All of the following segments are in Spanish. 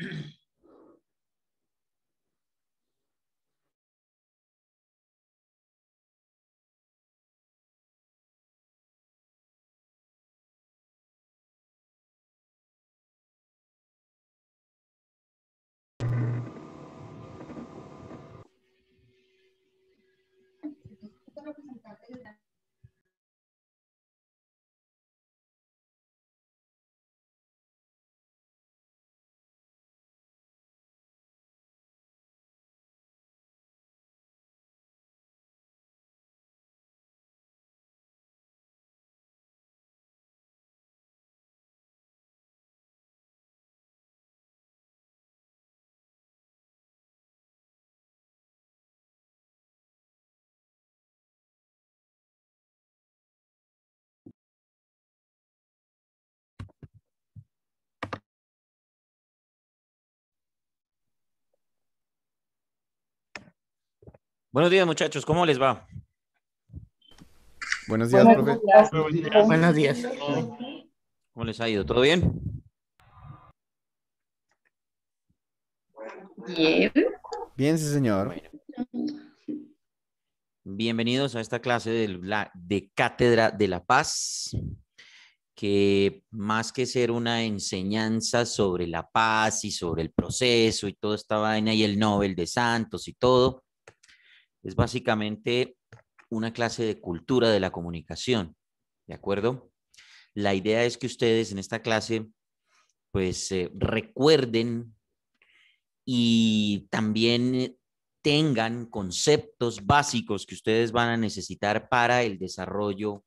Gracias. Buenos días, muchachos. ¿Cómo les va? Buenos días, profe. Buenos días. ¿Cómo les ha ido? ¿Todo bien? Bien. Bien, sí, señor. Bienvenidos a esta clase de, de Cátedra de la Paz, que más que ser una enseñanza sobre la paz y sobre el proceso y toda esta vaina y el Nobel de Santos y todo, es básicamente una clase de cultura de la comunicación, ¿de acuerdo? La idea es que ustedes en esta clase pues eh, recuerden y también tengan conceptos básicos que ustedes van a necesitar para el desarrollo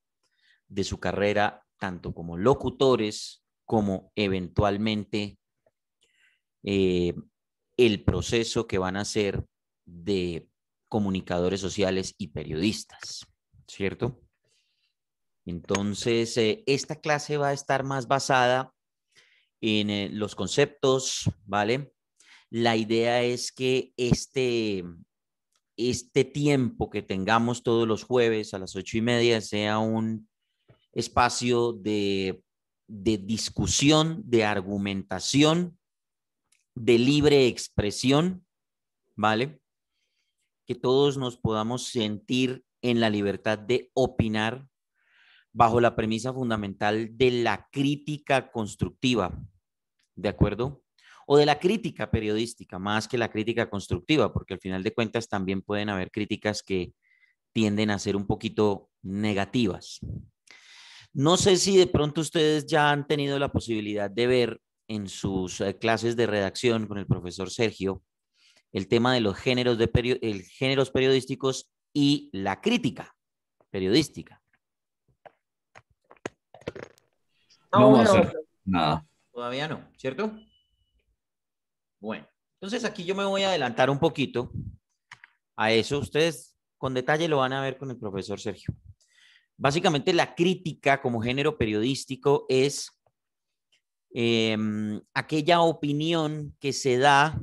de su carrera, tanto como locutores como eventualmente eh, el proceso que van a hacer de comunicadores sociales y periodistas, ¿cierto? Entonces, eh, esta clase va a estar más basada en eh, los conceptos, ¿vale? La idea es que este, este tiempo que tengamos todos los jueves a las ocho y media sea un espacio de, de discusión, de argumentación, de libre expresión, ¿vale? que todos nos podamos sentir en la libertad de opinar bajo la premisa fundamental de la crítica constructiva, ¿de acuerdo? O de la crítica periodística, más que la crítica constructiva, porque al final de cuentas también pueden haber críticas que tienden a ser un poquito negativas. No sé si de pronto ustedes ya han tenido la posibilidad de ver en sus eh, clases de redacción con el profesor Sergio el tema de los géneros, de géneros periodísticos y la crítica periodística. No, nada. Todavía no, ¿cierto? Bueno, entonces aquí yo me voy a adelantar un poquito a eso. Ustedes con detalle lo van a ver con el profesor Sergio. Básicamente la crítica como género periodístico es em, aquella opinión que se da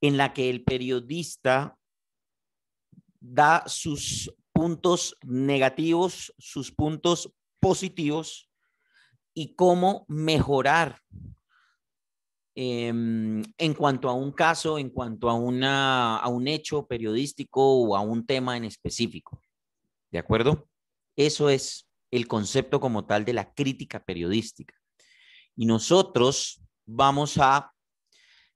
en la que el periodista da sus puntos negativos, sus puntos positivos y cómo mejorar em, en cuanto a un caso, en cuanto a, una, a un hecho periodístico o a un tema en específico. ¿De acuerdo? Eso es el concepto como tal de la crítica periodística. Y nosotros vamos a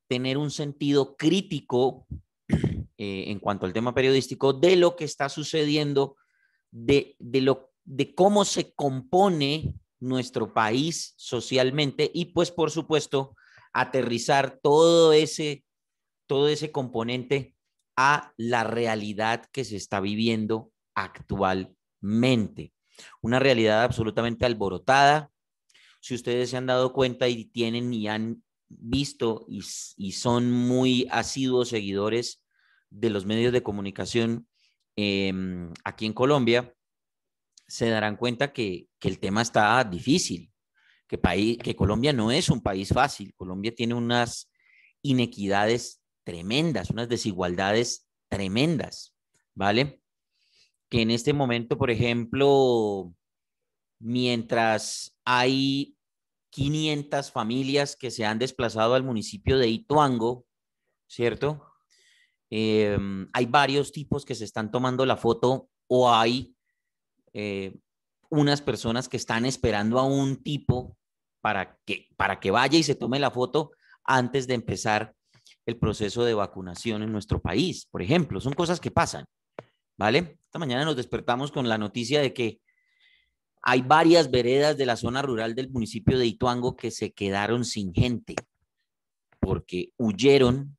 tener un sentido crítico eh, en cuanto al tema periodístico de lo que está sucediendo, de, de, lo, de cómo se compone nuestro país socialmente y pues por supuesto aterrizar todo ese, todo ese componente a la realidad que se está viviendo actualmente. Una realidad absolutamente alborotada. Si ustedes se han dado cuenta y tienen y han visto y, son muy asiduos seguidores de los medios de comunicación em, aquí en Colombia, se darán cuenta que, el tema está difícil, que, país, que Colombia no es un país fácil, Colombia tiene unas inequidades tremendas, unas desigualdades tremendas, ¿vale? Que en este momento, por ejemplo, mientras hay 500 familias que se han desplazado al municipio de Ituango, ¿cierto? Em, hay varios tipos que se están tomando la foto o hay eh, unas personas que están esperando a un tipo para que, para que vaya y se tome la foto antes de empezar el proceso de vacunación en nuestro país, por ejemplo. Son cosas que pasan, ¿vale? Esta mañana nos despertamos con la noticia de que hay varias veredas de la zona rural del municipio de Ituango que se quedaron sin gente porque huyeron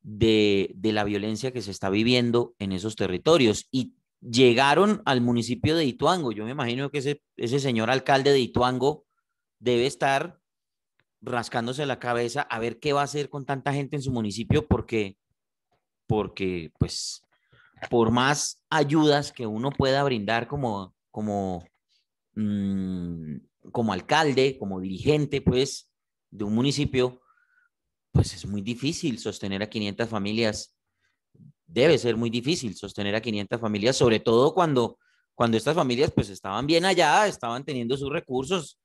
de, la violencia que se está viviendo en esos territorios y llegaron al municipio de Ituango. Yo me imagino que ese, ese señor alcalde de Ituango debe estar rascándose la cabeza a ver qué va a hacer con tanta gente en su municipio porque, porque pues por más ayudas que uno pueda brindar como como, mm, como alcalde, como dirigente, pues, de un municipio, pues es muy difícil sostener a 500 familias. Debe ser muy difícil sostener a 500 familias, sobre todo cuando, cuando estas familias pues estaban bien allá, estaban teniendo sus recursos,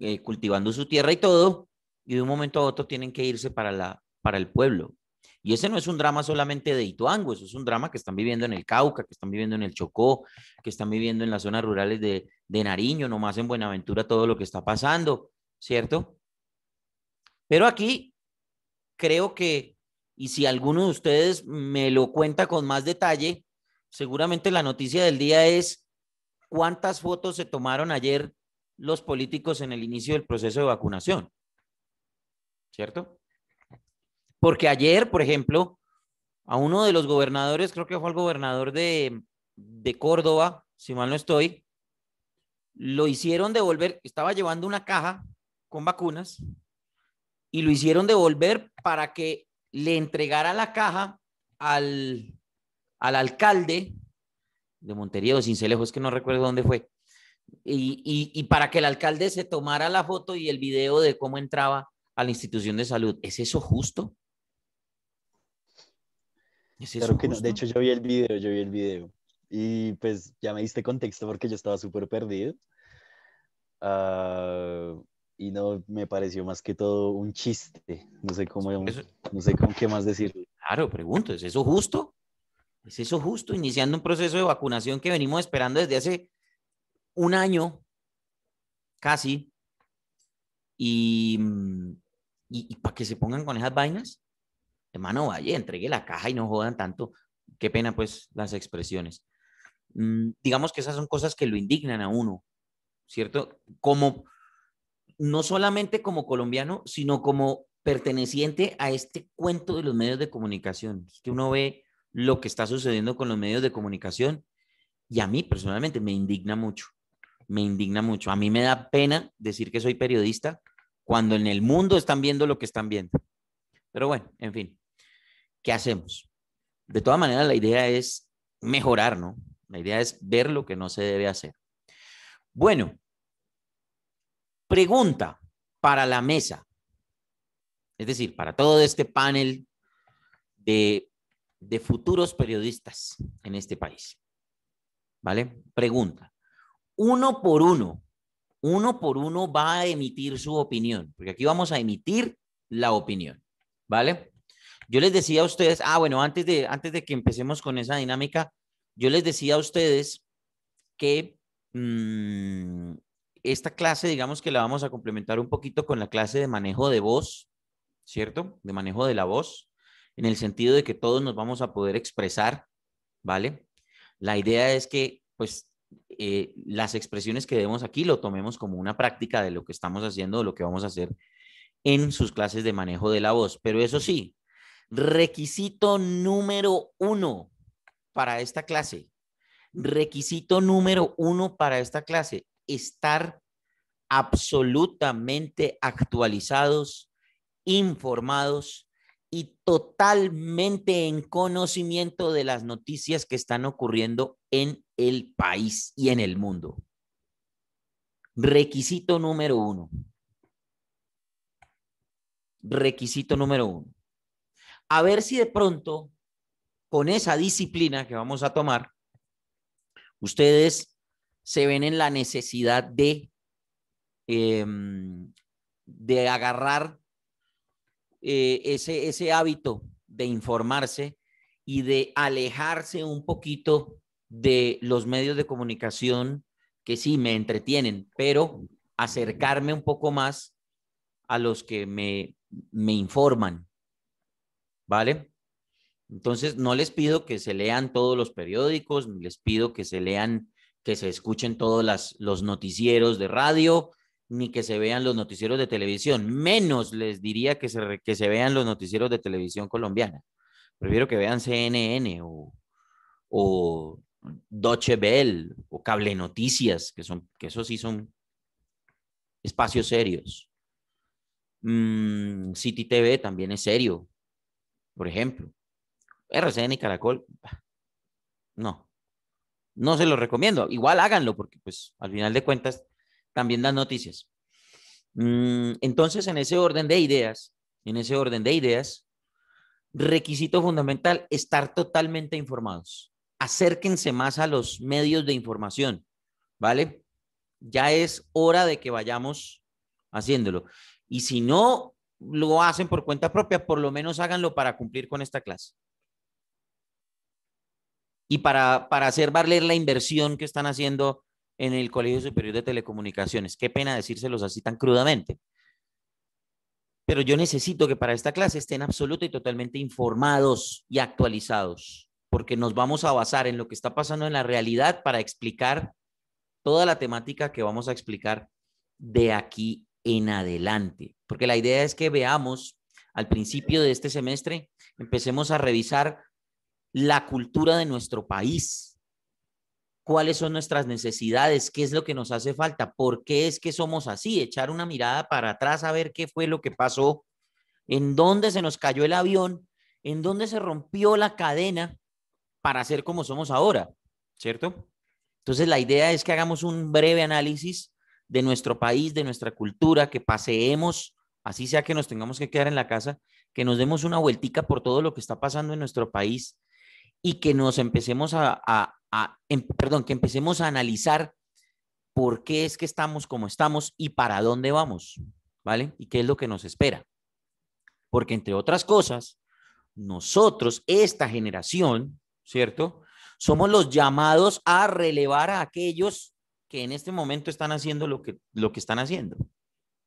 eh, cultivando su tierra y todo, y de un momento a otro tienen que irse para, la, para el pueblo. Y ese no es un drama solamente de Ituango, eso es un drama que están viviendo en el Cauca, que están viviendo en el Chocó, que están viviendo en las zonas rurales de, de Nariño, nomás en Buenaventura todo lo que está pasando, ¿cierto? Pero aquí creo que, y si alguno de ustedes me lo cuenta con más detalle, seguramente la noticia del día es cuántas fotos se tomaron ayer los políticos en el inicio del proceso de vacunación, ¿cierto? Porque ayer, por ejemplo, a uno de los gobernadores, creo que fue el gobernador de, Córdoba, si mal no estoy, lo hicieron devolver, estaba llevando una caja con vacunas y lo hicieron devolver para que le entregara la caja al, alcalde de Montería o Cincelejo, es que no recuerdo dónde fue, y, para que el alcalde se tomara la foto y el video de cómo entraba a la institución de salud. ¿Es eso justo? que De hecho, yo vi el video, yo vi el video. Y pues ya me diste contexto porque yo estaba súper perdido. Ah, y no me pareció más que todo un chiste. No sé cómo, no sé con qué más decir. Claro, pregunto, ¿es eso justo? ¿Es eso justo? Iniciando un proceso de vacunación que venimos esperando desde hace un año, casi. y, mm, y para que se pongan con esas vainas hermano, vaya, entregue la caja y no jodan tanto. Qué pena, pues, las expresiones. Mm, digamos que esas son cosas que lo indignan a uno, ¿cierto? Como, no solamente como colombiano, sino como perteneciente a este cuento de los medios de comunicación. Es que uno ve lo que está sucediendo con los medios de comunicación y a mí personalmente me indigna mucho, me indigna mucho. A mí me da pena decir que soy periodista cuando en el mundo están viendo lo que están viendo. Pero bueno, en fin. ¿qué hacemos? De todas maneras, la idea es mejorar, ¿no? La idea es ver lo que no se debe hacer. Bueno, pregunta para la mesa, es decir, para todo este panel de, de futuros periodistas en este país. ¿Vale? Pregunta. Uno por uno, uno por uno va a emitir su opinión, porque aquí vamos a emitir la opinión. ¿Vale? Yo les decía a ustedes, ah, bueno, antes de, antes de que empecemos con esa dinámica, yo les decía a ustedes que mm, esta clase, digamos que la vamos a complementar un poquito con la clase de manejo de voz, ¿cierto? De manejo de la voz, en el sentido de que todos nos vamos a poder expresar, ¿vale? La idea es que, pues, eh, las expresiones que vemos aquí lo tomemos como una práctica de lo que estamos haciendo, o lo que vamos a hacer en sus clases de manejo de la voz. Pero eso sí, Requisito número uno para esta clase. Requisito número uno para esta clase. Estar absolutamente actualizados, informados y totalmente en conocimiento de las noticias que están ocurriendo en el país y en el mundo. Requisito número uno. Requisito número uno a ver si de pronto, con esa disciplina que vamos a tomar, ustedes se ven en la necesidad de, em, de agarrar eh, ese, hábito de informarse y de alejarse un poquito de los medios de comunicación que sí me entretienen, pero acercarme un poco más a los que me, me informan, ¿vale? Entonces, no les pido que se lean todos los periódicos, ni les pido que se lean, que se escuchen todos los noticieros de radio, ni que se vean los noticieros de televisión. Menos les diría que se, que se vean los noticieros de televisión colombiana. Prefiero que vean CNN o, o Deutsche Bell o Cable Noticias, que, son, que eso sí son espacios serios. Mm, City TV también es serio por ejemplo. RCN y Caracol, no. No se lo recomiendo. Igual háganlo porque pues al final de cuentas también dan noticias. Mm, entonces, en ese orden de ideas, en ese orden de ideas, requisito fundamental, estar totalmente informados. Acérquense más a los medios de información, ¿vale? Ya es hora de que vayamos haciéndolo. Y si no, lo hacen por cuenta propia, por lo menos háganlo para cumplir con esta clase. Y para, para hacer valer la inversión que están haciendo en el Colegio Superior de Telecomunicaciones. Qué pena decírselos así tan crudamente. Pero yo necesito que para esta clase estén absoluta y totalmente informados y actualizados, porque nos vamos a basar en lo que está pasando en la realidad para explicar toda la temática que vamos a explicar de aquí en adelante, porque la idea es que veamos al principio de este semestre, empecemos a revisar la cultura de nuestro país, cuáles son nuestras necesidades, qué es lo que nos hace falta, por qué es que somos así, echar una mirada para atrás a ver qué fue lo que pasó, en dónde se nos cayó el avión, en dónde se rompió la cadena para ser como somos ahora, ¿cierto? Entonces la idea es que hagamos un breve análisis de nuestro país, de nuestra cultura, que paseemos, así sea que nos tengamos que quedar en la casa, que nos demos una vueltita por todo lo que está pasando en nuestro país y que nos empecemos a, em, perdón, que empecemos a analizar por qué es que estamos como estamos y para dónde vamos, ¿vale? Y qué es lo que nos espera. Porque entre otras cosas, nosotros, esta generación, ¿cierto? Somos los llamados a relevar a aquellos que en este momento están haciendo lo que, lo que están haciendo,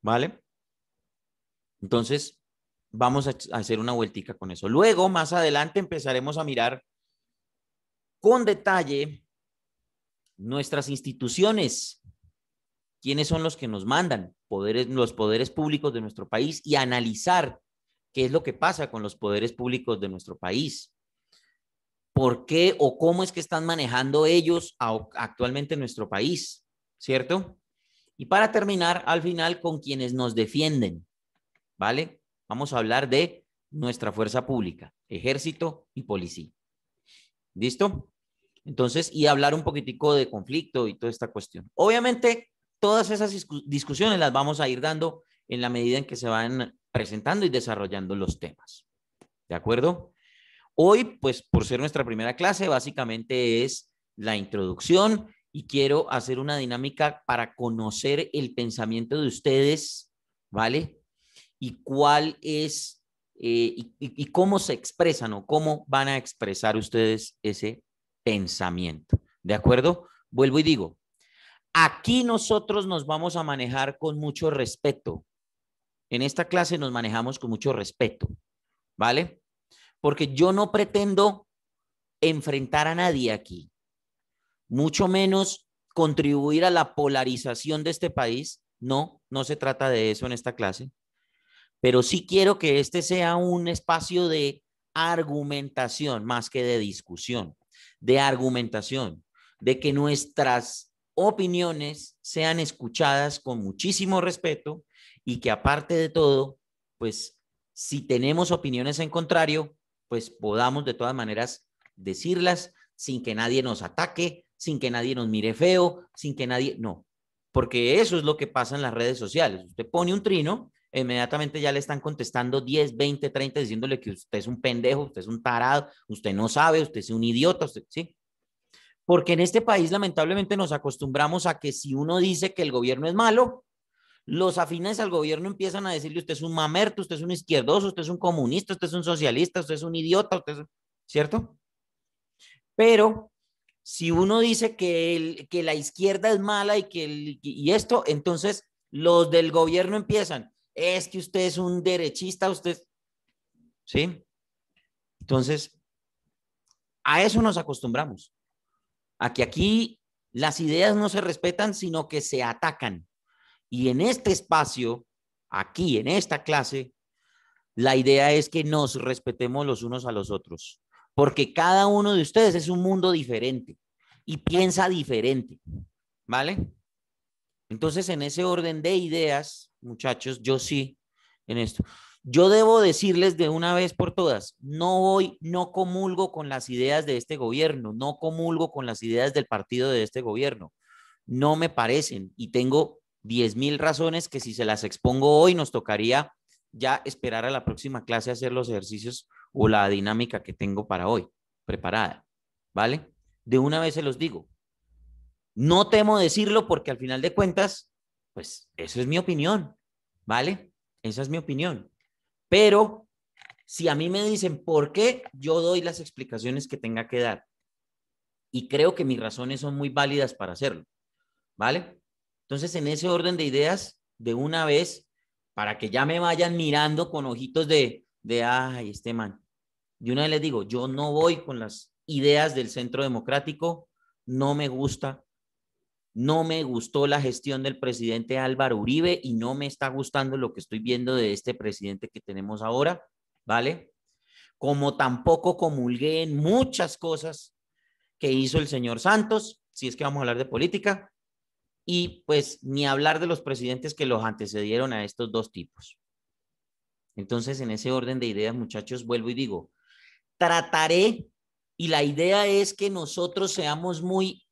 ¿vale? Entonces, vamos a hacer una vueltica con eso. Luego, más adelante, empezaremos a mirar con detalle nuestras instituciones, quiénes son los que nos mandan, poderes, los poderes públicos de nuestro país y analizar qué es lo que pasa con los poderes públicos de nuestro país por qué o cómo es que están manejando ellos actualmente nuestro país, ¿cierto? Y para terminar, al final, con quienes nos defienden, ¿vale? Vamos a hablar de nuestra fuerza pública, ejército y policía. ¿Listo? Entonces, y hablar un poquitico de conflicto y toda esta cuestión. Obviamente, todas esas discusiones las vamos a ir dando en la medida en que se van presentando y desarrollando los temas. ¿De acuerdo? Hoy, pues por ser nuestra primera clase, básicamente es la introducción y quiero hacer una dinámica para conocer el pensamiento de ustedes, ¿vale? Y cuál es eh, y, cómo se expresan o cómo van a expresar ustedes ese pensamiento. ¿De acuerdo? Vuelvo y digo, aquí nosotros nos vamos a manejar con mucho respeto. En esta clase nos manejamos con mucho respeto, ¿vale? porque yo no pretendo enfrentar a nadie aquí, mucho menos contribuir a la polarización de este país. No, no se trata de eso en esta clase, pero sí quiero que este sea un espacio de argumentación más que de discusión, de argumentación, de que nuestras opiniones sean escuchadas con muchísimo respeto y que aparte de todo, pues si tenemos opiniones en contrario, pues podamos de todas maneras decirlas sin que nadie nos ataque, sin que nadie nos mire feo, sin que nadie, no, porque eso es lo que pasa en las redes sociales. Usted pone un trino, inmediatamente ya le están contestando 10, 20, 30 diciéndole que usted es un pendejo, usted es un tarado, usted no sabe, usted es un idiota, ¿sí? Porque en este país lamentablemente nos acostumbramos a que si uno dice que el gobierno es malo, los afines al gobierno empiezan a decirle, usted es un mamerto, usted es un izquierdoso, usted es un comunista, usted es un socialista, usted es un idiota, usted es... ¿cierto? Pero si uno dice que, que la izquierda es mala y, que y esto, entonces los del gobierno empiezan, es que usted es un derechista, usted, ¿sí? Entonces, a eso nos acostumbramos, a que aquí las ideas no se respetan, sino que se atacan. Y en este espacio, aquí, en esta clase, la idea es que nos respetemos los unos a los otros, porque cada uno de ustedes es un mundo diferente y piensa diferente, ¿vale? Entonces, en ese orden de ideas, muchachos, yo sí, en esto. Yo debo decirles de una vez por todas, no voy, no comulgo con las ideas de este gobierno, no comulgo con las ideas del partido de este gobierno, no me parecen y tengo mil razones que si se las expongo hoy nos tocaría ya esperar a la próxima clase hacer los ejercicios o la dinámica que tengo para hoy preparada, ¿vale? De una vez se los digo. No temo decirlo porque al final de cuentas, pues eso es mi opinión, ¿vale? Esa es mi opinión. Pero si a mí me dicen por qué, yo doy las explicaciones que tenga que dar. Y creo que mis razones son muy válidas para hacerlo, ¿vale? Entonces, en ese orden de ideas, de una vez, para que ya me vayan mirando con ojitos de, de ay, este man. De una vez les digo, yo no voy con las ideas del centro democrático, no me gusta, no me gustó la gestión del presidente Álvaro Uribe y no me está gustando lo que estoy viendo de este presidente que tenemos ahora, ¿vale? Como tampoco comulgué en muchas cosas que hizo el señor Santos, si es que vamos a hablar de política, y pues ni hablar de los presidentes que los antecedieron a estos dos tipos. Entonces, en ese orden de ideas, muchachos, vuelvo y digo, trataré, y la idea es que nosotros seamos muy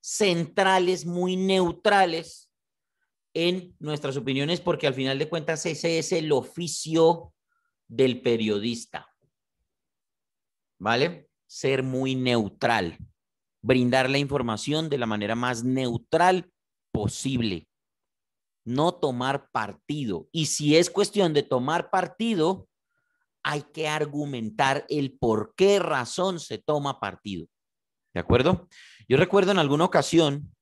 centrales, muy neutrales en nuestras opiniones, porque al final de cuentas ese es el oficio del periodista. ¿Vale? Ser muy neutral brindar la información de la manera más neutral posible. No tomar partido. Y si es cuestión de tomar partido, hay que argumentar el por qué razón se toma partido. ¿De acuerdo? Yo recuerdo en alguna ocasión,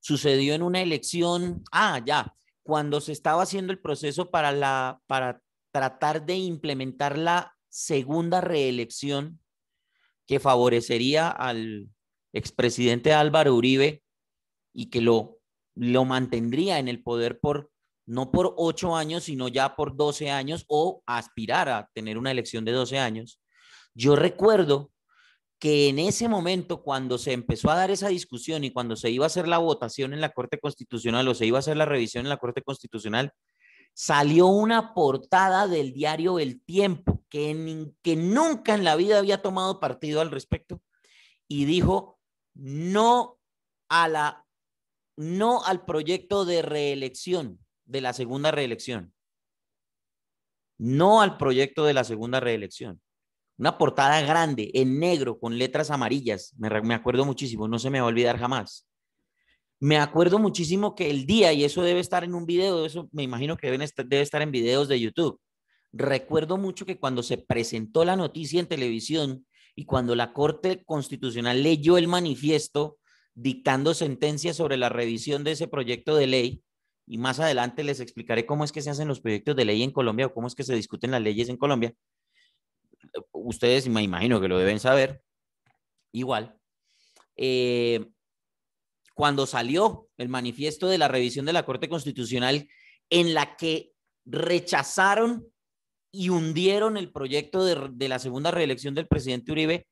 sucedió en una elección, ah, ya, cuando se estaba haciendo el proceso para, la, para tratar de implementar la segunda reelección que favorecería al expresidente Álvaro Uribe y que lo, lo mantendría en el poder por no por ocho años, sino ya por doce años o aspirar a tener una elección de doce años. Yo recuerdo que en ese momento, cuando se empezó a dar esa discusión y cuando se iba a hacer la votación en la Corte Constitucional o se iba a hacer la revisión en la Corte Constitucional, salió una portada del diario El Tiempo, que, nunca en la vida había tomado partido al respecto, y dijo no, a la, no al proyecto de reelección, de la segunda reelección. No al proyecto de la segunda reelección. Una portada grande, en negro, con letras amarillas, me, me acuerdo muchísimo, no se me va a olvidar jamás. Me acuerdo muchísimo que el día, y eso debe estar en un video, eso me imagino que deben debe estar en videos de YouTube. Recuerdo mucho que cuando se presentó la noticia en televisión y cuando la Corte Constitucional leyó el manifiesto dictando sentencias sobre la revisión de ese proyecto de ley, y más adelante les explicaré cómo es que se hacen los proyectos de ley en Colombia o cómo es que se discuten las leyes en Colombia. Ustedes me imagino que lo deben saber, igual. Eh, cuando salió el manifiesto de la revisión de la Corte Constitucional en la que rechazaron y hundieron el proyecto de, la segunda reelección del presidente Uribe,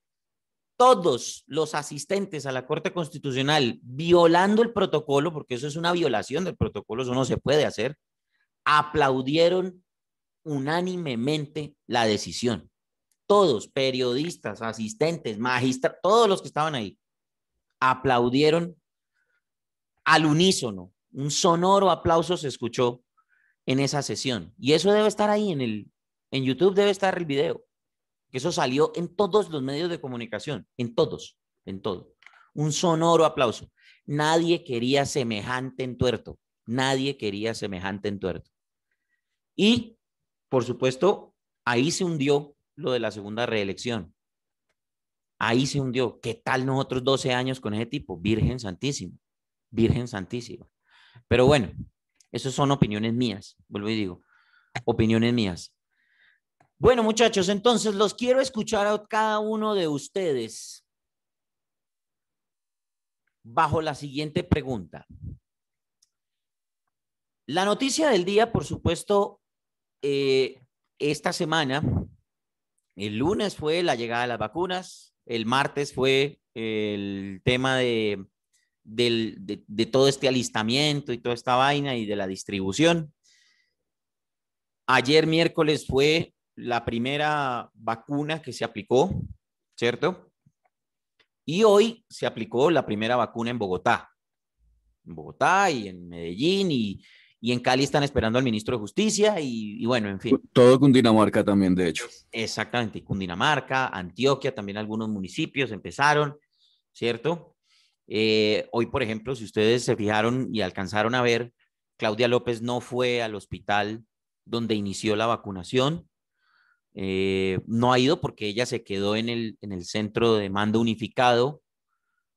todos los asistentes a la Corte Constitucional violando el protocolo, porque eso es una violación del protocolo, eso no se puede hacer, aplaudieron unánimemente la decisión. Todos, periodistas, asistentes, magistrados, todos los que estaban ahí, aplaudieron al unísono. Un sonoro aplauso se escuchó en esa sesión. Y eso debe estar ahí en el en YouTube debe estar el video. Que eso salió en todos los medios de comunicación, en todos, en todo. Un sonoro aplauso. Nadie quería semejante entuerto. Nadie quería semejante entuerto. Y, por supuesto, ahí se hundió lo de la segunda reelección. Ahí se hundió. ¿Qué tal nosotros 12 años con ese tipo? Virgen Santísima. Virgen Santísima. Pero bueno, esas son opiniones mías, vuelvo y digo, opiniones mías. Bueno, muchachos, entonces los quiero escuchar a cada uno de ustedes bajo la siguiente pregunta. La noticia del día, por supuesto, eh, esta semana, el lunes fue la llegada de las vacunas, el martes fue el tema de del, de, todo este alistamiento y toda esta vaina y de la distribución. Ayer miércoles fue la primera vacuna que se aplicó, ¿cierto? Y hoy se aplicó la primera vacuna en Bogotá. En Bogotá y en Medellín y, en Cali están esperando al ministro de Justicia y, y, bueno, en fin. Todo Cundinamarca también, de hecho. Exactamente, Cundinamarca, Antioquia, también algunos municipios empezaron, ¿cierto? Eh, hoy, por ejemplo, si ustedes se fijaron y alcanzaron a ver, Claudia López no fue al hospital donde inició la vacunación. Eh, no ha ido porque ella se quedó en el, centro de mando unificado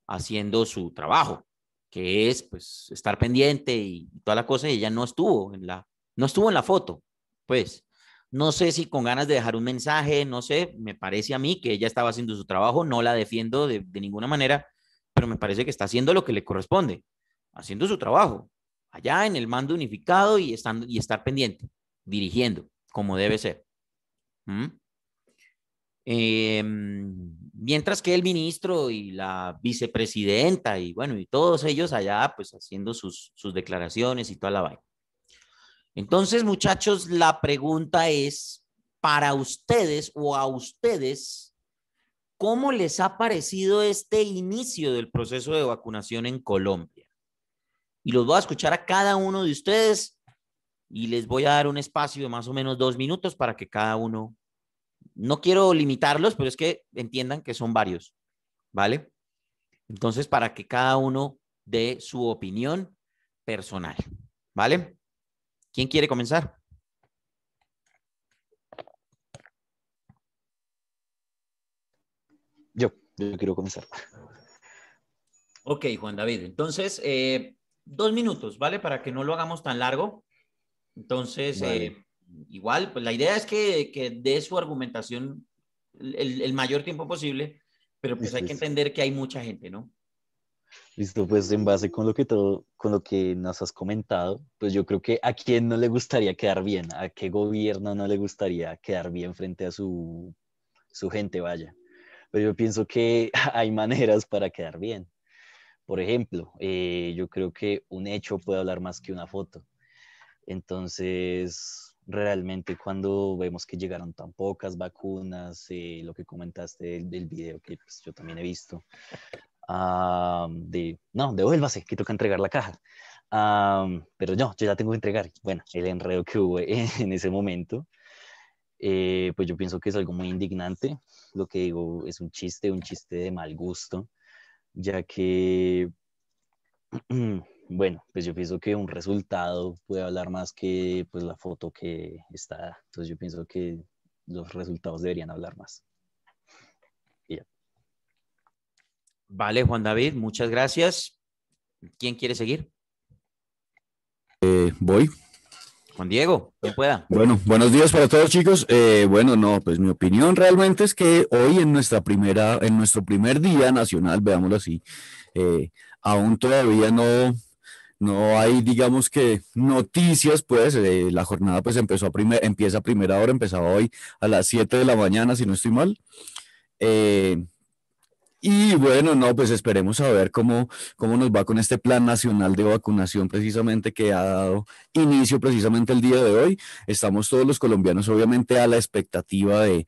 haciendo su trabajo, que es pues estar pendiente y toda la cosa, y ella no estuvo en la, no estuvo en la foto, pues. No sé si con ganas de dejar un mensaje, no sé, me parece a mí que ella estaba haciendo su trabajo, no la defiendo de ninguna manera, pero me parece que está haciendo lo que le corresponde, haciendo su trabajo, allá en el mando unificado y, estando, y estar pendiente, dirigiendo, como debe ser. ¿Mm? Em, mientras que el ministro y la vicepresidenta y bueno, y todos ellos allá pues haciendo sus, sus declaraciones y toda la vaina. Entonces, muchachos, la pregunta es, para ustedes o a ustedes, ¿Cómo les ha parecido este inicio del proceso de vacunación en Colombia? Y los voy a escuchar a cada uno de ustedes y les voy a dar un espacio de más o menos dos minutos para que cada uno, no quiero limitarlos, pero es que entiendan que son varios, ¿vale? Entonces, para que cada uno dé su opinión personal, ¿vale? ¿Quién quiere comenzar? yo quiero comenzar. Ok, Juan David. Entonces, eh, dos minutos, ¿vale? Para que no lo hagamos tan largo. Entonces, eh, igual, pues la idea es que, que dé su argumentación el, mayor tiempo posible, pero pues hay que entender que hay mucha gente, ¿no? Listo, pues en base con lo que todo, con lo que nos has comentado, pues yo creo que a quién no le gustaría quedar bien, a qué gobierno no le gustaría quedar bien frente a su gente, vaya. Pero yo pienso que hay maneras para quedar bien. Por ejemplo, eh, yo creo que un hecho puede hablar más que una foto. Entonces, realmente cuando vemos que llegaron tan pocas vacunas, eh, lo que comentaste del, video que pues, yo también he visto, de, no, devuélvase, que toca entregar la caja. pero no, yo ya tengo que entregar. Bueno, el enredo que hubo en ese momento. Eh, pues yo pienso que es algo muy indignante. Lo que digo es un chiste, un chiste de mal gusto, ya que, bueno, pues yo pienso que un resultado puede hablar más que pues la foto que está. Entonces yo pienso que los resultados deberían hablar más. Vale, Juan David, muchas gracias. ¿Quién quiere seguir? Eh, voy. Juan Diego, quien pueda. Bueno, buenos días para todos, chicos. Eh, bueno, no, pues mi opinión realmente es que hoy en nuestra primera, en nuestro primer día nacional, veámoslo así, eh, aún todavía no, no hay, digamos que noticias, pues eh, la jornada pues empezó a empieza a primera hora, empezaba hoy a las 7 de la mañana, si no estoy mal. Eh, y bueno, no, pues esperemos a ver cómo, cómo nos va con este plan nacional de vacunación precisamente que ha dado inicio precisamente el día de hoy. Estamos todos los colombianos obviamente a la expectativa de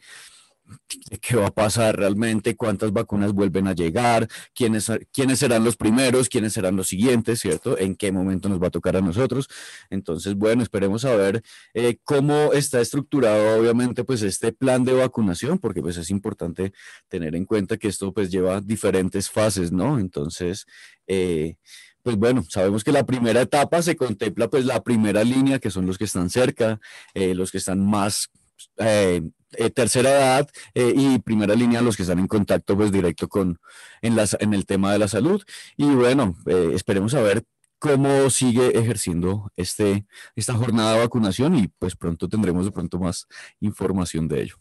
qué va a pasar realmente, cuántas vacunas vuelven a llegar, quiénes, quiénes serán los primeros, quiénes serán los siguientes, ¿cierto? En qué momento nos va a tocar a nosotros. Entonces, bueno, esperemos a ver eh, cómo está estructurado, obviamente, pues este plan de vacunación, porque pues es importante tener en cuenta que esto pues lleva diferentes fases, ¿no? Entonces, eh, pues bueno, sabemos que la primera etapa se contempla pues la primera línea, que son los que están cerca, eh, los que están más eh, eh, tercera edad eh, y primera línea los que están en contacto pues directo con en, las, en el tema de la salud y bueno eh, esperemos a ver cómo sigue ejerciendo este, esta jornada de vacunación y pues pronto tendremos de pronto más información de ello.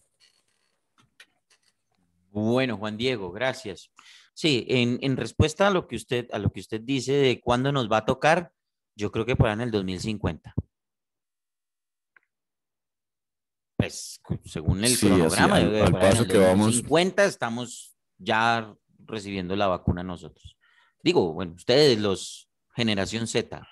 Bueno, Juan Diego, gracias. Sí, en, en respuesta a lo que usted a lo que usted dice de cuándo nos va a tocar, yo creo que para en el 2050. Pues, según el cronograma, al, paso que vamos. 50 estamos ya recibiendo la vacuna nosotros. Digo, bueno, ustedes, los generación Z,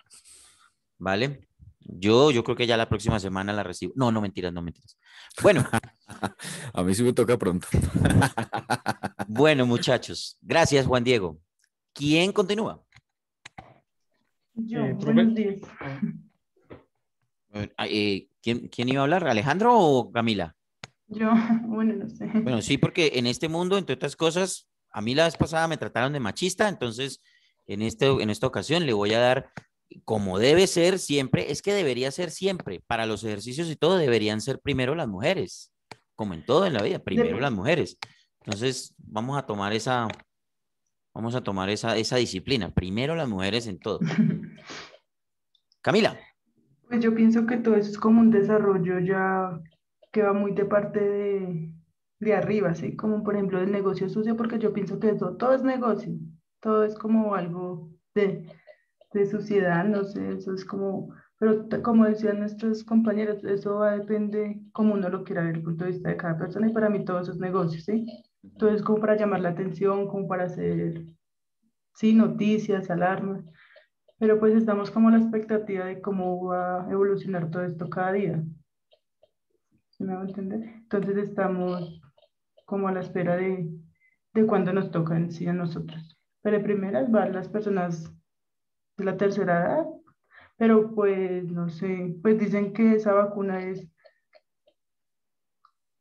¿vale? Yo, yo creo que ya la próxima semana la recibo. No, no mentiras, no mentiras. Bueno. A mí sí me toca pronto. bueno, muchachos. Gracias, Juan Diego. ¿Quién continúa? Yo, eh, ¿Quién, iba a hablar? ¿Alejandro o Camila? Yo, bueno, no sé. Bueno, sí, porque en este mundo, entre otras cosas, a mí la vez pasada me trataron de machista, entonces en, este, en esta ocasión le voy a dar, como debe ser siempre, es que debería ser siempre, para los ejercicios y todo, deberían ser primero las mujeres, como en todo en la vida, primero las mujeres. Entonces, vamos a tomar esa, vamos a tomar esa, esa disciplina, primero las mujeres en todo. Camila. Pues yo pienso que todo eso es como un desarrollo ya que va muy de parte de, de arriba, ¿sí? Como por ejemplo el negocio sucio, porque yo pienso que todo todo es negocio, todo es como algo de, de suciedad, no sé, eso es como, pero como decían nuestros compañeros, eso depende como uno lo quiera ver, el punto de vista de cada persona, y para mí todo eso es negocio, ¿sí? Entonces como para llamar la atención, como para hacer, sí, noticias, alarmas, pero pues estamos como a la expectativa de cómo va a evolucionar todo esto cada día. ¿Se me va a entender? Entonces estamos como a la espera de, de cuándo nos en sí a nosotros. Pero primeras van las personas de la tercera edad, pero pues no sé, pues dicen que esa vacuna es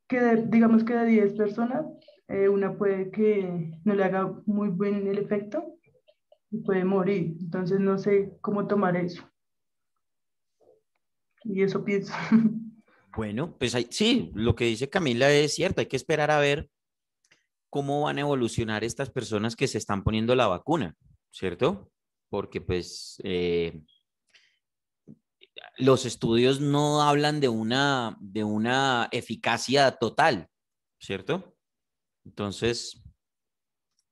que digamos que de 10 personas, eh, una puede que no le haga muy bien el efecto puede morir. Entonces no sé cómo tomar eso. Y eso pienso. Bueno, pues sí, lo que dice Camila es cierto, hay que esperar a ver cómo van a evolucionar estas personas que se están poniendo la vacuna, ¿cierto? Porque pues eh, los estudios no hablan de una, de una eficacia total, ¿cierto? Entonces,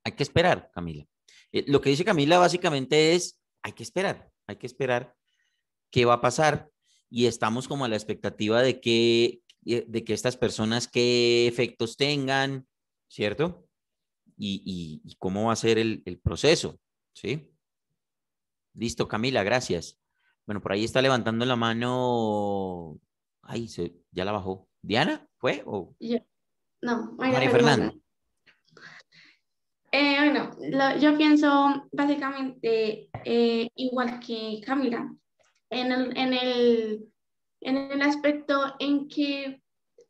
hay que esperar, Camila. Eh, lo que dice Camila básicamente es, hay que esperar, hay que esperar qué va a pasar y estamos como a la expectativa de que, eh, de que estas personas qué efectos tengan, ¿cierto? Y, cómo va a ser el, proceso, ¿sí? Listo, Camila, gracias. Bueno, por ahí está levantando la mano. Ay, ya la bajó. ¿Diana? ¿Fue? ¿O? No, María, Fernanda. Eh, bueno, yo pienso básicamente eh, igual que Camila, en el, en el, en el aspecto en que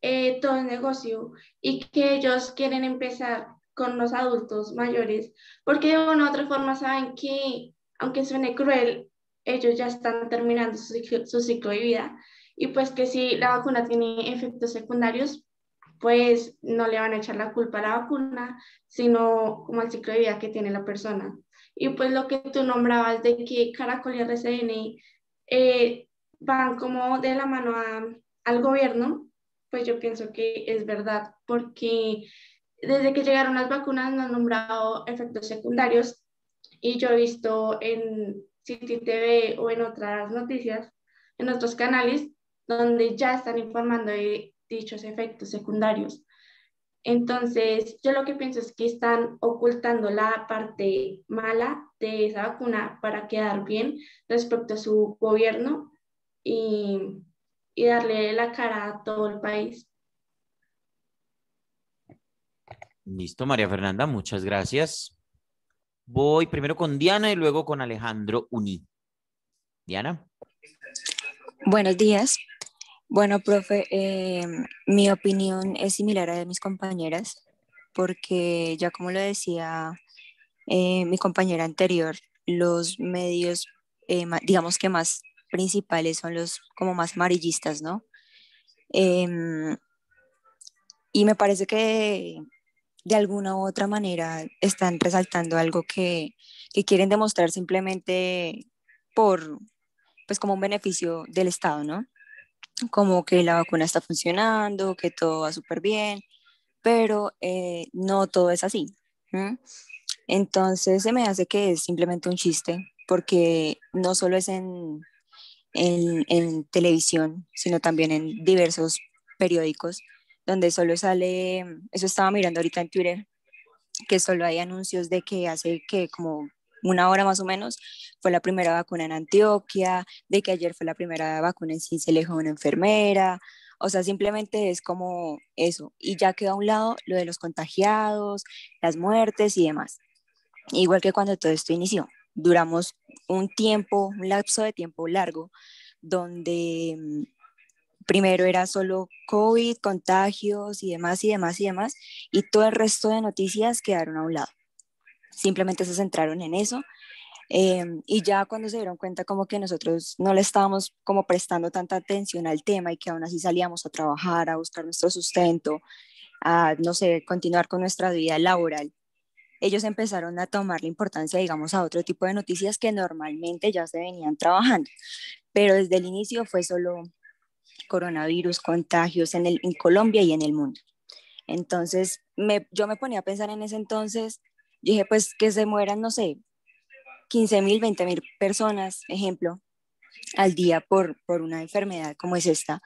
eh, todo es negocio y que ellos quieren empezar con los adultos mayores, porque de una u otra forma saben que, aunque suene cruel, ellos ya están terminando su, su ciclo de vida y pues que si la vacuna tiene efectos secundarios, pues no le van a echar la culpa a la vacuna, sino como al ciclo de vida que tiene la persona. Y pues lo que tú nombrabas de que Caracol y RCN eh, van como de la mano al gobierno, pues yo pienso que es verdad, porque desde que llegaron las vacunas no han nombrado efectos secundarios y yo he visto en City TV o en otras noticias, en otros canales, donde ya están informando de dichos efectos secundarios. Entonces, yo lo que pienso es que están ocultando la parte mala de esa vacuna para quedar bien respecto a su gobierno y, darle la cara a todo el país. Listo, María Fernanda, muchas gracias. Voy primero con Diana y luego con Alejandro Uní. Diana. Buenos días. Bueno, profe, eh, mi opinión es similar a de mis compañeras, porque ya como lo decía eh, mi compañera anterior, los medios, eh, digamos que más principales son los como más amarillistas, ¿no? Em, y me parece que de alguna u otra manera están resaltando algo que, que quieren demostrar simplemente por, pues como un beneficio del Estado, ¿no? como que la vacuna está funcionando, que todo va súper bien, pero eh, no todo es así. Entonces se me hace que es simplemente un chiste, porque no solo es en, en, en televisión, sino también en diversos periódicos, donde solo sale, eso estaba mirando ahorita en Twitter, que solo hay anuncios de que hace que como una hora más o menos, fue la primera vacuna en Antioquia, de que ayer fue la primera vacuna en Cincelejo de una enfermera, o sea, simplemente es como eso, y ya quedó a un lado lo de los contagiados, las muertes y demás, igual que cuando todo esto inició, duramos un tiempo, un lapso de tiempo largo, donde mm, primero era solo COVID, contagios y demás y demás y demás, y todo el resto de noticias quedaron a un lado simplemente se centraron en eso. Em, y ya cuando se dieron cuenta como que nosotros no le estábamos como prestando tanta atención al tema y que aún así salíamos a trabajar, a buscar nuestro sustento, a, no sé, continuar con nuestra vida laboral, ellos empezaron a tomar la importancia, digamos, a otro tipo de noticias que normalmente ya se venían trabajando. Pero desde el inicio fue solo coronavirus, contagios en, el, Colombia y en el mundo. Entonces, yo me ponía a pensar en ese entonces, dije, pues que se mueran, no sé, 15 mil, 20 mil personas, ejemplo, al día por, una enfermedad como es esta.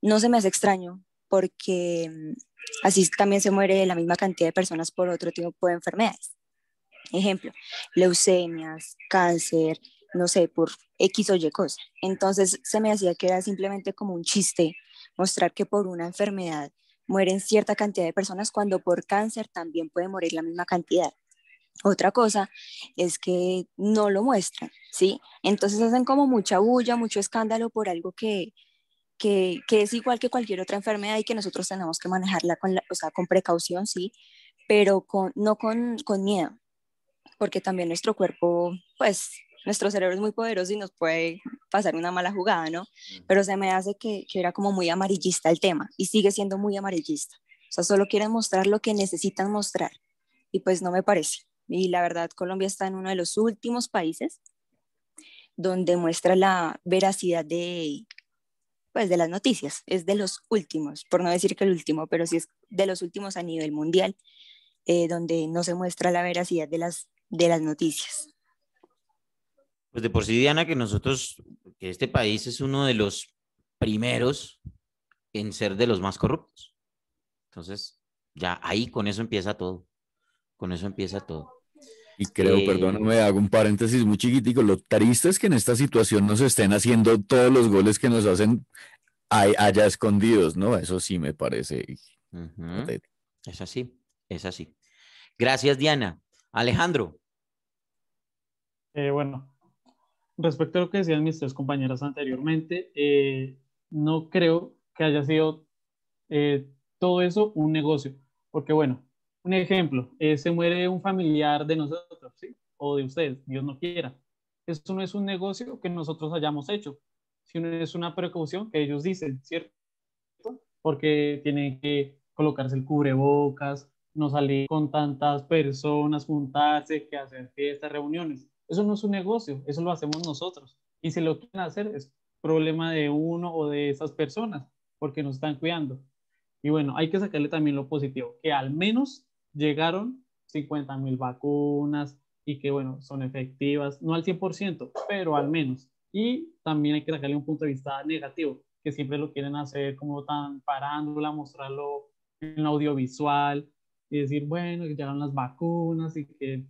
No se me hace extraño porque mm, así también se muere la misma cantidad de personas por otro tipo de enfermedades. Ejemplo, leucemias, cáncer, no sé, por X o Y cosa. Entonces se me hacía que era simplemente como un chiste mostrar que por una enfermedad mueren cierta cantidad de personas cuando por cáncer también puede morir la misma cantidad. Otra cosa es que no lo muestran, ¿sí? Entonces hacen como mucha bulla, mucho escándalo por algo que, es igual que cualquier otra enfermedad y que nosotros tenemos que manejarla con, la, o con precaución, sí, pero con, no con, con miedo, porque también nuestro cuerpo, pues nuestro cerebro es muy poderoso y nos puede pasar una mala jugada, ¿no? Pero se me hace que, que era como muy amarillista el tema y sigue siendo muy amarillista. O sea, solo quieren mostrar lo que necesitan mostrar y pues no me parece y la verdad Colombia está en uno de los últimos países donde muestra la veracidad de, pues, de las noticias. Es de los últimos, por no decir que el último, pero sí es de los últimos a nivel mundial, eh, donde no se muestra la veracidad de las, de las noticias. Pues de por sí, Diana, que nosotros, que este país es uno de los primeros en ser de los más corruptos. Entonces, ya ahí con eso empieza todo. Con eso empieza todo. Y creo, perdón perdóname, hago un paréntesis muy chiquitico. Lo triste es que en esta situación nos estén haciendo todos los goles que nos hacen allá escondidos, ¿no? Eso sí me parece. Es así, es así. Gracias, Diana. Alejandro. Eh, bueno, respecto a lo que decían mis tres compañeras anteriormente, eh, no creo que haya sido eh, todo eso un negocio, porque bueno, un ejemplo, eh, se muere un familiar de nosotros, ¿sí? O de ustedes, Dios no quiera. Eso no es un negocio que nosotros hayamos hecho, sino es una precaución que ellos dicen, ¿cierto? Porque tienen que colocarse el cubrebocas, no salir con tantas personas, juntarse, que hacer fiestas, reuniones. Eso no es un negocio, eso lo hacemos nosotros. Y si lo quieren hacer, es problema de uno o de esas personas, porque nos están cuidando. Y bueno, hay que sacarle también lo positivo, que al menos llegaron 50 mil vacunas y que, bueno, son efectivas, no al 100%, pero al menos. Y también hay que sacarle un punto de vista negativo, que siempre lo quieren hacer como tan parándola, mostrarlo en audiovisual y decir, bueno, que llegaron las vacunas y que,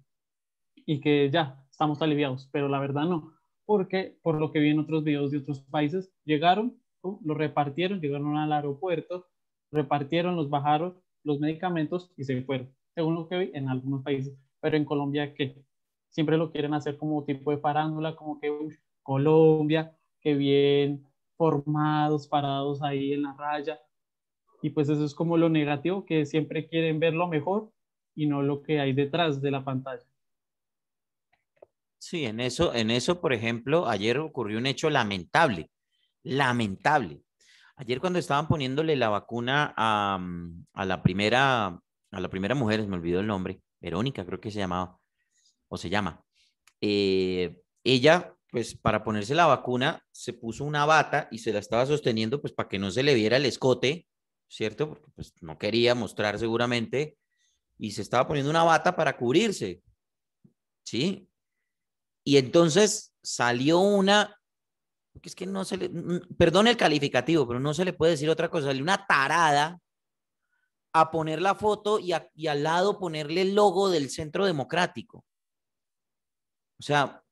y que ya, estamos aliviados, pero la verdad no, porque por lo que vi en otros videos de otros países, llegaron, lo repartieron, llegaron al aeropuerto, repartieron, los bajaron los medicamentos y se fueron, según lo que vi en algunos países. Pero en Colombia, que siempre lo quieren hacer como tipo de farándula, como que Colombia, que bien formados, parados ahí en la raya. Y pues eso es como lo negativo, que siempre quieren ver lo mejor y no lo que hay detrás de la pantalla. Sí, en eso, en eso, por ejemplo, ayer ocurrió un hecho lamentable, lamentable. Ayer cuando estaban poniéndole la vacuna a, mm, la primera, a la primera mujer, me olvidó el nombre, Verónica creo que se llamaba, o se llama, eh, ella pues para ponerse la vacuna se puso una bata y se la estaba sosteniendo pues para que no se le viera el escote, ¿cierto? Porque pues no quería mostrar seguramente y se estaba poniendo una bata para cubrirse, ¿sí? Y entonces salió una porque es que no se le, perdón el calificativo, pero no se le puede decir otra cosa, sale una tarada a poner la foto y, al lado ponerle el logo del Centro Democrático. O sea,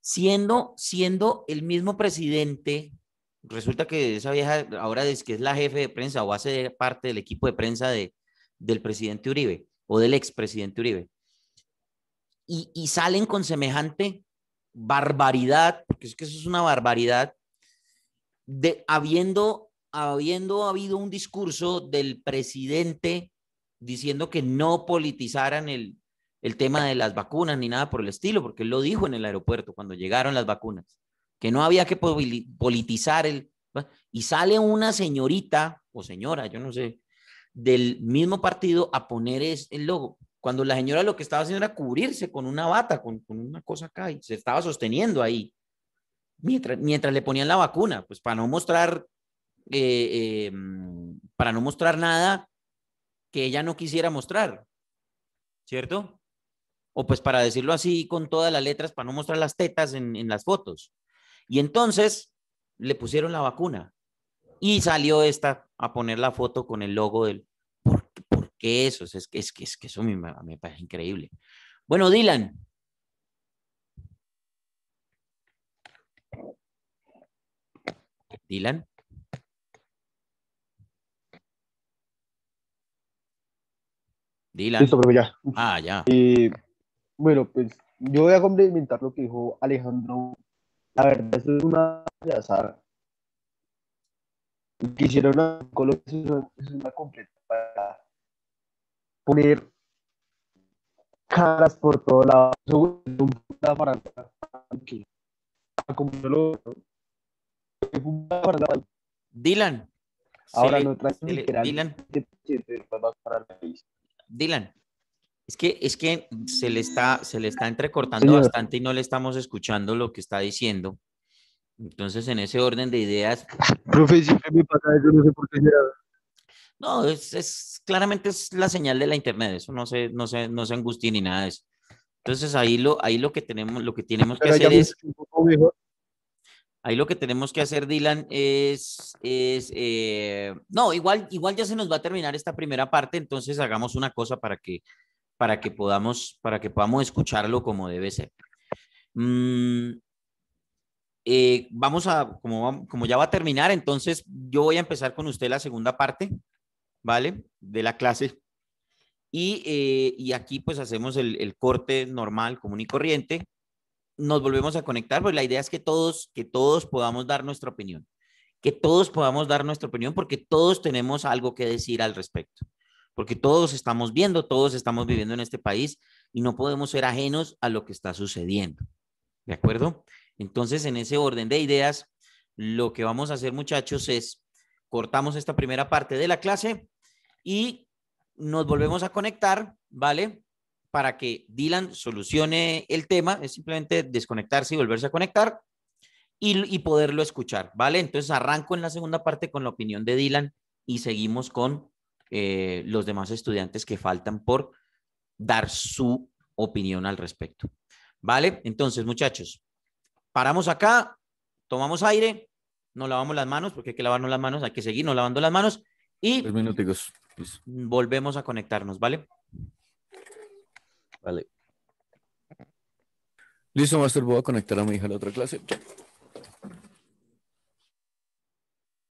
siendo, siendo el mismo presidente, resulta que esa vieja ahora es que es la jefe de prensa o hace parte del equipo de prensa de, del presidente Uribe o del expresidente Uribe. Y, y salen con semejante barbaridad, porque es que eso es una barbaridad, de, habiendo, habiendo habido un discurso del presidente diciendo que no politizaran el, el tema de las vacunas ni nada por el estilo, porque él lo dijo en el aeropuerto cuando llegaron las vacunas, que no había que politizar el... Y sale una señorita o señora, yo no sé, del mismo partido a poner el logo. Cuando la señora lo que estaba haciendo era cubrirse con una bata, con, una cosa acá, y se estaba sosteniendo ahí, mientras, mientras le ponían la vacuna, pues para no mostrar, eh, eh, para no mostrar nada que ella no quisiera mostrar, ¿cierto? O pues para decirlo así con todas las letras, para no mostrar las tetas en las fotos. Y entonces le pusieron la vacuna y salió esta a poner la foto con el logo del, eso, es que, es que, es que eso me, parece increíble. Bueno, Dylan. Dylan. Dylan. Listo, ya. Ah, ya. bueno, pues yo voy a complementar lo que dijo Alejandro. La verdad, eso es una de azar. Quisiera una es una completa poner caras por todo lado, una baranda ah, Dylan. Ahora no traes Dylan. Dylan. Es que, es que se le está, se le está entrecortando bastante y no le estamos escuchando lo que está diciendo. Entonces, en ese orden de ideas. Profe, siempre me pasa eso, no sé por qué. Era. No, es, es, claramente es la señal de la internet, eso no se, no se, no se angustia ni nada de eso. Entonces ahí lo, ahí lo que tenemos, lo que tenemos que hacer es. Ahí lo que tenemos que hacer, Dylan, es, es eh, no, igual, igual ya se nos va a terminar esta primera parte, entonces hagamos una cosa para que, para que podamos, para que podamos escucharlo como debe ser. Mm, eh, vamos a, como, como ya va a terminar, entonces yo voy a empezar con usted la segunda parte ¿vale? De la clase. Eh, y, aquí pues hacemos el, el, corte normal, común y corriente. Nos volvemos a conectar, pues la idea es que todos, que todos podamos dar nuestra opinión, que todos podamos dar nuestra opinión porque todos tenemos algo que decir al respecto, porque todos estamos viendo, todos estamos viviendo en este país y no podemos ser ajenos a lo que está sucediendo. ¿De acuerdo? Entonces, en ese orden de ideas, lo que vamos a hacer muchachos es, cortamos esta primera parte de la clase y nos volvemos a conectar, ¿vale? Para que Dylan solucione el tema, es simplemente desconectarse y volverse a conectar y, poderlo escuchar, ¿vale? Entonces arranco en la segunda parte con la opinión de Dylan y seguimos con eh, los demás estudiantes que faltan por dar su opinión al respecto. ¿Vale? Entonces, muchachos, paramos acá, tomamos aire, nos lavamos las manos, porque hay que lavarnos las manos, hay que seguirnos lavando las manos y... Pues, volvemos a conectarnos, ¿vale? Vale. Listo, Master, voy a conectar a mi hija a la otra clase.